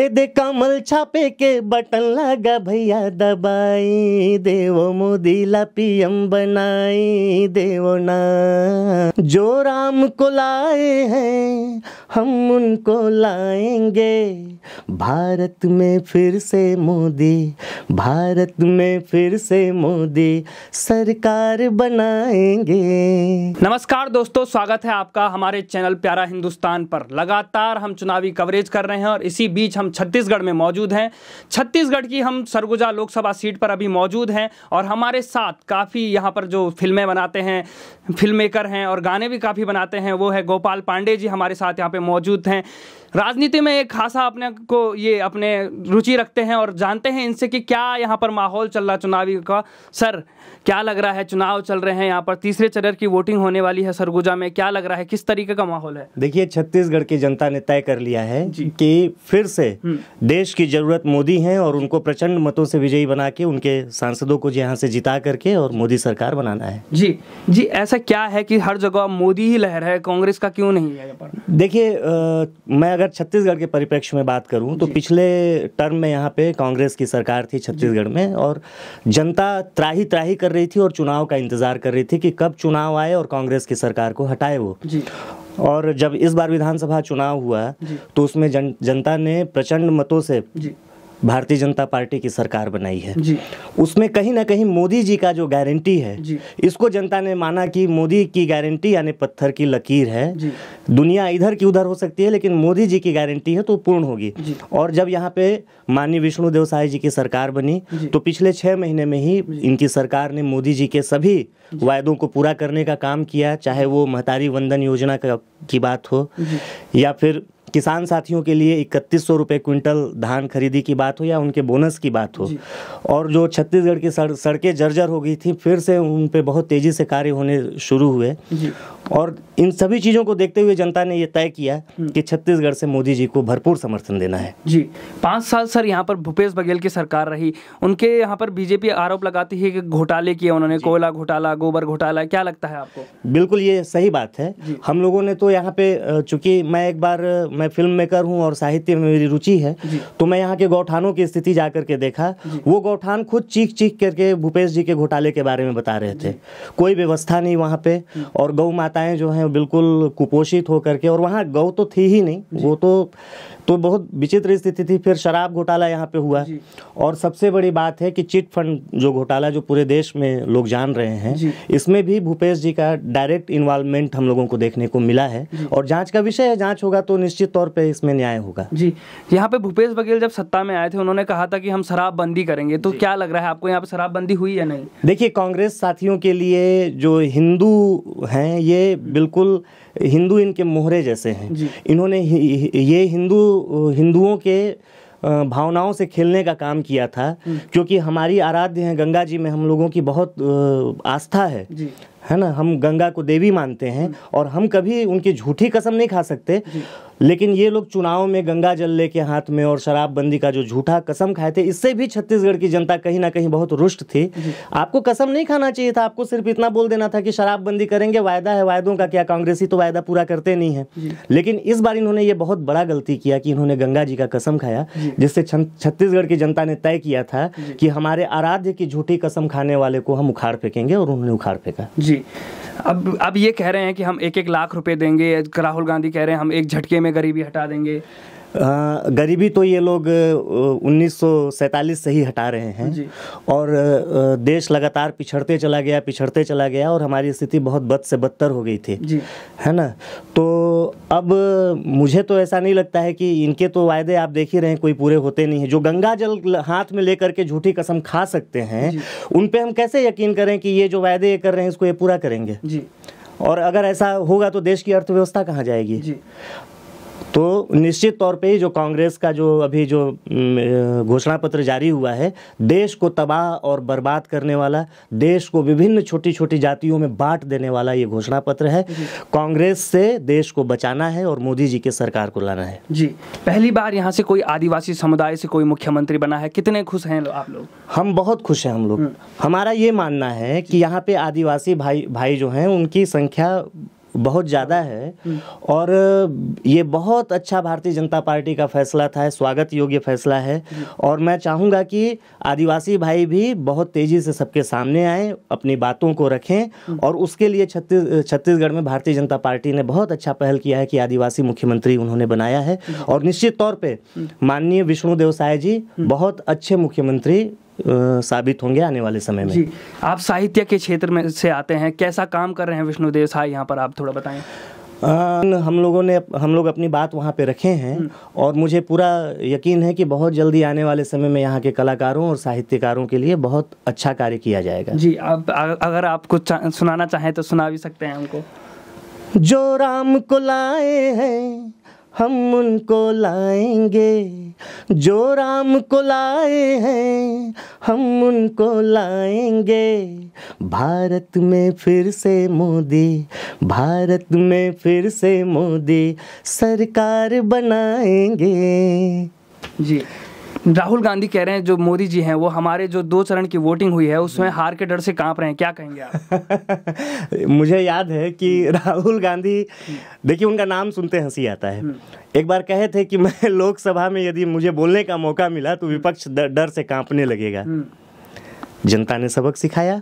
दे कमल छापे के बटन लगा भैया दबाई देवो मोदी पीएम बनाई देवो ना जो राम को लाए हैं हम उनको लाएंगे भारत में फिर से मोदी भारत में फिर से मोदी सरकार बनाएंगे नमस्कार दोस्तों स्वागत है आपका हमारे चैनल प्यारा हिंदुस्तान पर लगातार हम चुनावी कवरेज कर रहे हैं और इसी बीच हम छत्तीसगढ़ में मौजूद हैं छत्तीसगढ़ की हम सरगुजा लोकसभा सीट पर अभी मौजूद हैं और हमारे साथ काफ़ी यहाँ पर जो फिल्में बनाते हैं फिल्म मेकर हैं और गाने भी काफ़ी बनाते हैं वो है गोपाल पांडे जी हमारे साथ यहाँ पे मौजूद हैं राजनीति में एक खासा अपने को ये अपने रुचि रखते हैं और जानते हैं इनसे कि क्या यहाँ पर माहौल चल रहा चुनावी का सर क्या लग रहा है चुनाव चल रहे हैं यहाँ पर तीसरे चरण की वोटिंग होने वाली है सरगुजा में क्या लग रहा है किस तरीके का माहौल है देखिए छत्तीसगढ़ की जनता ने तय कर लिया है कि फिर से हम्म। देश की जरूरत मोदी हैं और उनको प्रचंड मतों से विजयी बना के उनके सांसदों को यहाँ से जिता करके और मोदी सरकार बनाना है जी जी ऐसा क्या है कि हर जगह मोदी ही लहर है कांग्रेस का क्यों नहीं है देखिए मैं अगर छत्तीसगढ़ के परिप्रेक्ष्य में बात करूँ तो पिछले टर्म में यहाँ पे कांग्रेस की सरकार थी छत्तीसगढ़ में और जनता त्राही त्राही कर रही थी और चुनाव का इंतजार कर रही थी कि कब चुनाव आए और कांग्रेस की सरकार को हटाए वो और जब इस बार विधानसभा चुनाव हुआ तो उसमें जन जनता ने प्रचंड मतों से भारतीय जनता पार्टी की सरकार बनाई है जी। उसमें कहीं ना कहीं मोदी जी का जो गारंटी है इसको जनता ने माना कि मोदी की गारंटी यानी पत्थर की लकीर है दुनिया इधर की उधर हो सकती है लेकिन मोदी जी की गारंटी है तो पूर्ण होगी और जब यहाँ पे माननीय विष्णु साय जी की सरकार बनी तो पिछले छः महीने में ही इनकी सरकार ने मोदी जी के सभी वायदों को पूरा करने का काम किया चाहे वो महतारी वंदन योजना का की बात हो या फिर किसान साथियों के लिए इकतीस सौ रुपये क्विंटल धान खरीदी की बात हो या उनके बोनस की बात हो और जो छत्तीसगढ़ की सड़, सड़कें जर्जर हो गई थी फिर से उन पर बहुत तेज़ी से कार्य होने शुरू हुए और इन सभी चीज़ों को देखते हुए जनता ने यह तय किया हम्म। कि छत्तीसगढ़ से मोदी जी को भरपूर समर्थन देना है जी पाँच साल सर यहाँ पर भूपेश बघेल की सरकार रही उनके यहाँ पर बीजेपी आरोप लगाती है कि घोटाले किए उन्होंने कोयला घोटाला गोबर घोटाला क्या लगता है आपको बिल्कुल ये सही बात है हम लोगों ने तो यहाँ पे चूंकि मैं एक बार मैं फिल्म मेकर हूँ और साहित्य में मेरी रुचि है तो मैं यहाँ के गौठानों की स्थिति जा करके देखा वो गौठान खुद चीख चीख करके भूपेश जी के घोटाले के बारे में बता रहे थे कोई व्यवस्था नहीं वहाँ पे और गौ माताएं जो हैं बिल्कुल कुपोषित होकर के और वहाँ गौ तो थी ही नहीं वो तो तो बहुत विचित्र स्थिति थी फिर शराब घोटाला यहाँ पे हुआ और सबसे बड़ी बात है कि चिट फंड जो घोटाला जो पूरे देश में लोग जान रहे हैं इसमें भी भूपेश जी का डायरेक्ट इन्वॉल्वमेंट हम लोगों को देखने को मिला है और जांच का विषय है जांच होगा तो निश्चित तौर पर इसमें न्याय होगा जी यहाँ पे भूपेश बघेल जब सत्ता में आए थे उन्होंने कहा था कि हम शराबबंदी करेंगे तो क्या लग रहा है आपको यहाँ पे शराबबंदी हुई या नहीं देखिए कांग्रेस साथियों के लिए जो हिंदू हैं ये बिल्कुल हिंदू इनके मोहरे जैसे हैं इन्होंने ये हिंदू हिंदुओं के भावनाओं से खेलने का काम किया था हम्म। क्योंकि हमारी आराध्य हैं गंगा जी में हम लोगों की बहुत आस्था है है ना हम गंगा को देवी मानते हैं हम्म। और हम कभी उनकी झूठी कसम नहीं खा सकते लेकिन ये लोग चुनाव में गंगा जल लेके हाथ में और शराबबंदी का जो झूठा कसम खाए थे इससे भी छत्तीसगढ़ की जनता कहीं ना कहीं बहुत रुष्ट थी आपको कसम नहीं खाना चाहिए था आपको सिर्फ इतना बोल देना था कि शराबबंदी करेंगे वायदा है वायदों का क्या कांग्रेसी तो वायदा पूरा करते नहीं है लेकिन इस बार इन्होंने ये बहुत बड़ा गलती किया कि इन्होंने गंगा जी का कसम खाया जिससे छत्तीसगढ़ की जनता ने तय किया था कि हमारे आराध्य की झूठी कसम खाने वाले को हम उखाड़ फेंकेंगे और उन्होंने उखाड़ फेंका जी अब अब ये कह रहे हैं कि हम एक एक लाख रुपए देंगे राहुल गांधी कह रहे हैं हम एक झटके में गरीबी हटा देंगे गरीबी तो ये लोग उन्नीस से ही हटा रहे हैं और देश लगातार पिछड़ते चला गया पिछड़ते चला गया और हमारी स्थिति बहुत बद से बदतर हो गई थी है ना तो अब मुझे तो ऐसा नहीं लगता है कि इनके तो वायदे आप देख ही रहे हैं कोई पूरे होते नहीं हैं जो गंगा जल हाथ में लेकर के झूठी कसम खा सकते हैं उन पर हम कैसे यकीन करें कि ये जो वायदे ये कर रहे हैं इसको ये पूरा करेंगे जी और अगर ऐसा होगा तो देश की अर्थव्यवस्था कहाँ जाएगी जी तो निश्चित तौर पे जो कांग्रेस का जो अभी जो घोषणा पत्र जारी हुआ है देश को तबाह और बर्बाद करने वाला देश को विभिन्न छोटी छोटी जातियों में बांट देने वाला ये घोषणा पत्र है कांग्रेस से देश को बचाना है और मोदी जी के सरकार को लाना है जी पहली बार यहाँ से कोई आदिवासी समुदाय से कोई मुख्यमंत्री बना है कितने खुश हैं आप लोग हम बहुत खुश हैं हम लोग हम्म। हमारा ये मानना है कि यहाँ पे आदिवासी भाई भाई जो हैं उनकी संख्या बहुत ज़्यादा है और ये बहुत अच्छा भारतीय जनता पार्टी का फैसला था स्वागत योग्य फैसला है और मैं चाहूँगा कि आदिवासी भाई भी बहुत तेज़ी से सबके सामने आए अपनी बातों को रखें और उसके लिए छत्तीस छत्तीसगढ़ में भारतीय जनता पार्टी ने बहुत अच्छा पहल किया है कि आदिवासी मुख्यमंत्री उन्होंने बनाया है और निश्चित तौर पर माननीय विष्णु देवसाय जी बहुत अच्छे मुख्यमंत्री साबित होंगे आने वाले समय में जी आप साहित्य के क्षेत्र में से आते हैं कैसा काम कर रहे हैं विष्णुदेव साह यहाँ पर आप थोड़ा बताएं आ, हम लोगों ने हम लोग अपनी बात वहाँ पे रखे हैं हम्म। और मुझे पूरा यकीन है कि बहुत जल्दी आने वाले समय में यहाँ के कलाकारों और साहित्यकारों के लिए बहुत अच्छा कार्य किया जाएगा जी आप अगर आप कुछ सुनाना चाहें तो सुना भी सकते हैं हमको जो राम को लाए हैं हम उनको लाएंगे जो राम को लाए हैं हम उनको लाएंगे भारत में फिर से मोदी भारत में फिर से मोदी सरकार बनाएंगे जी राहुल गांधी कह रहे हैं जो मोदी जी हैं वो हमारे जो दो चरण की वोटिंग हुई है उसमें हार के डर से कांप रहे हैं क्या कहेंगे आप मुझे याद है कि हम्म। राहुल गांधी हम्म। देखिए उनका नाम सुनते हंसी आता है हम्म। एक बार कहे थे कि मैं लोकसभा में यदि मुझे बोलने का मौका मिला तो विपक्ष डर से कांपने लगेगा जनता ने सबक सिखाया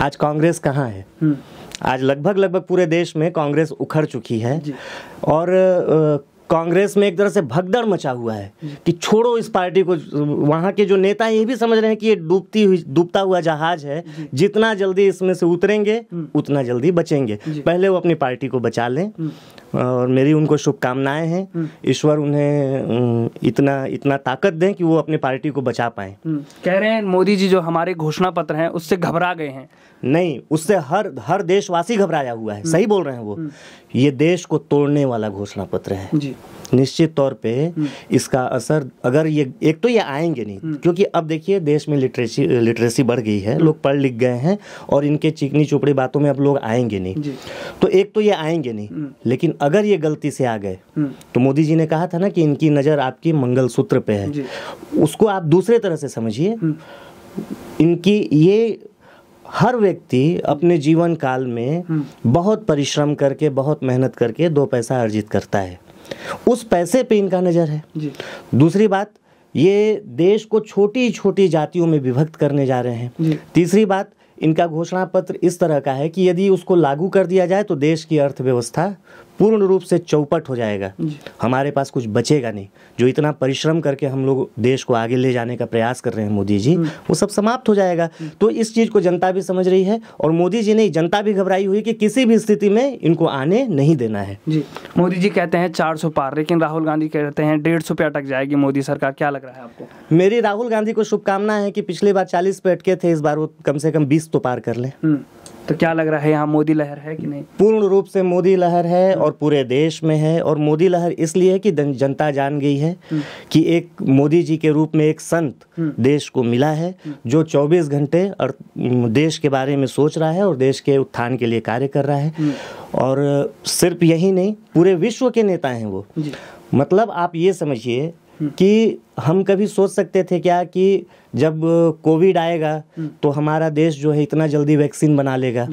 आज कांग्रेस कहाँ है आज लगभग लगभग पूरे देश में कांग्रेस उखड़ चुकी है और कांग्रेस में एक तरह से भगदड़ मचा हुआ है कि छोड़ो इस पार्टी को वहाँ के जो नेता ये भी समझ रहे हैं कि ये डूबती हुई डूबता हुआ जहाज है जितना जल्दी इसमें से उतरेंगे हम्म। उतना जल्दी बचेंगे पहले वो अपनी पार्टी को बचा लें हम्म। और मेरी उनको शुभकामनाएं हैं हम्म। ईश्वर उन्हें इतना इतना ताकत दें कि वो अपनी पार्टी को बचा पाए कह रहे हैं मोदी जी जो हमारे घोषणा पत्र हैं उससे घबरा गए हैं नहीं उससे हर हर देशवासी घबराया हुआ है सही बोल रहे हैं वो ये देश को तोड़ने वाला घोषणा पत्र है निश्चित तौर पे हम्म। इसका असर अगर ये एक तो ये आएंगे नहीं हम्म। क्योंकि अब देखिए देश में लिटरेसी लिटरेसी बढ़ गई है हम्म। लोग पढ़ लिख गए हैं और इनके चिकनी चुपड़ी बातों में अब लोग आएंगे नहीं तो एक तो ये आएंगे नहीं लेकिन अगर ये गलती से आ गए तो मोदी जी ने कहा था ना कि इनकी नज़र आपकी मंगलसूत्र पे है उसको आप दूसरे तरह से समझिए इनकी ये हर व्यक्ति अपने जीवन काल में बहुत परिश्रम करके बहुत मेहनत करके दो पैसा अर्जित करता है उस पैसे पे इनका नज़र है दूसरी बात ये देश को छोटी छोटी जातियों में विभक्त करने जा रहे हैं तीसरी बात इनका घोषणा पत्र इस तरह का है कि यदि उसको लागू कर दिया जाए तो देश की अर्थव्यवस्था पूर्ण रूप से चौपट हो जाएगा हमारे पास कुछ बचेगा नहीं जो इतना परिश्रम करके हम लोग देश को आगे ले जाने का प्रयास कर रहे हैं मोदी जी हम्म। वो सब समाप्त हो जाएगा हम्म। तो इस चीज़ को जनता भी समझ रही है और मोदी जी ने जनता भी घबराई हुई कि किसी भी स्थिति में इनको आने नहीं देना है जी मोदी जी कहते हैं चार सौ पार लेकिन राहुल गांधी कहते हैं डेढ़ सौ पे अटक जाएगी मोदी सरकार क्या लग रहा है आपको मेरी राहुल गांधी को शुभकामना है कि पिछले बार चालीस पे अटके थे इस बार वो कम से कम बीस बीस तो पार कर ले हम्म, तो क्या लग रहा है यहाँ मोदी लहर है कि नहीं पूर्ण रूप से मोदी लहर है और पूरे देश में है और मोदी लहर इसलिए है कि जनता जान गई है हम्म। कि एक मोदी जी के रूप में एक संत हम्म। देश को मिला है जो 24 घंटे और देश के बारे में सोच रहा है और देश के उत्थान के लिए कार्य कर रहा है और सिर्फ यही नहीं पूरे विश्व के नेता हैं वो मतलब आप ये समझिए कि हम कभी सोच सकते थे क्या कि जब कोविड आएगा हम्म। तो हमारा देश जो है इतना जल्दी वैक्सीन बना लेगा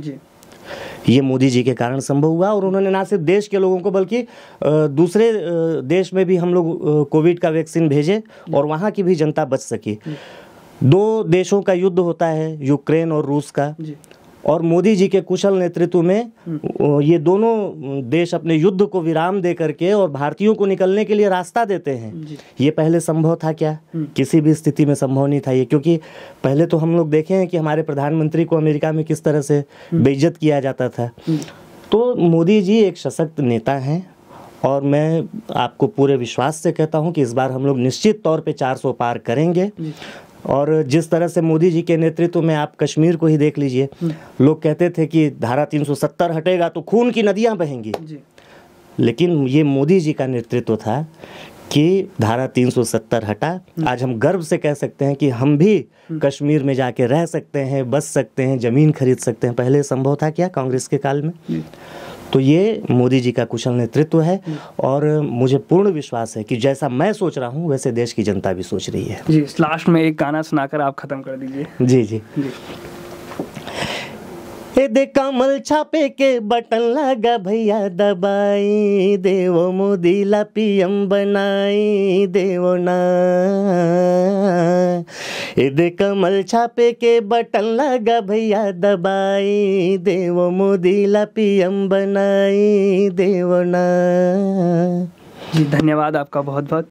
ये मोदी जी के कारण संभव हुआ और उन्होंने ना सिर्फ देश के लोगों को बल्कि दूसरे देश में भी हम लोग कोविड का वैक्सीन भेजे और वहाँ की भी जनता बच सकी दो देशों का युद्ध होता है यूक्रेन और रूस का और मोदी जी के कुशल नेतृत्व में ये दोनों देश अपने युद्ध को विराम दे करके और भारतीयों को निकलने के लिए रास्ता देते हैं ये पहले संभव था क्या हम्म। किसी भी स्थिति में संभव नहीं था ये क्योंकि पहले तो हम लोग देखे हैं कि हमारे प्रधानमंत्री को अमेरिका में किस तरह से हम्म। बेइज्जत किया जाता था हम्म। तो मोदी जी एक सशक्त नेता हैं और मैं आपको पूरे विश्वास से कहता हूं कि इस बार हम लोग निश्चित तौर पे 400 पार करेंगे और जिस तरह से मोदी जी के नेतृत्व में आप कश्मीर को ही देख लीजिए हम्म। लोग कहते थे कि धारा 370 हटेगा तो खून की नदियां बहेंगी लेकिन ये मोदी जी का नेतृत्व था कि धारा 370 हटा हम्म। आज हम गर्व से कह सकते हैं कि हम भी हम्म। कश्मीर में जाके रह सकते हैं बस सकते हैं ज़मीन खरीद सकते हैं पहले संभव था क्या कांग्रेस के काल में तो ये मोदी जी का कुशल नेतृत्व है और मुझे पूर्ण विश्वास है कि जैसा मैं सोच रहा हूँ वैसे देश की जनता भी सोच रही है जी लास्ट में एक गाना सुनाकर आप खत्म कर दीजिए जी जी, जी। ए दे कमल छापे के बटन लगा भैया दबाई देवो ला पीएम बनाई देवो ना ए दे कमल छापे के बटन लगा भैया दबाई देवो ला पीएम बनाई देवो ना जी धन्यवाद आपका बहुत बहुत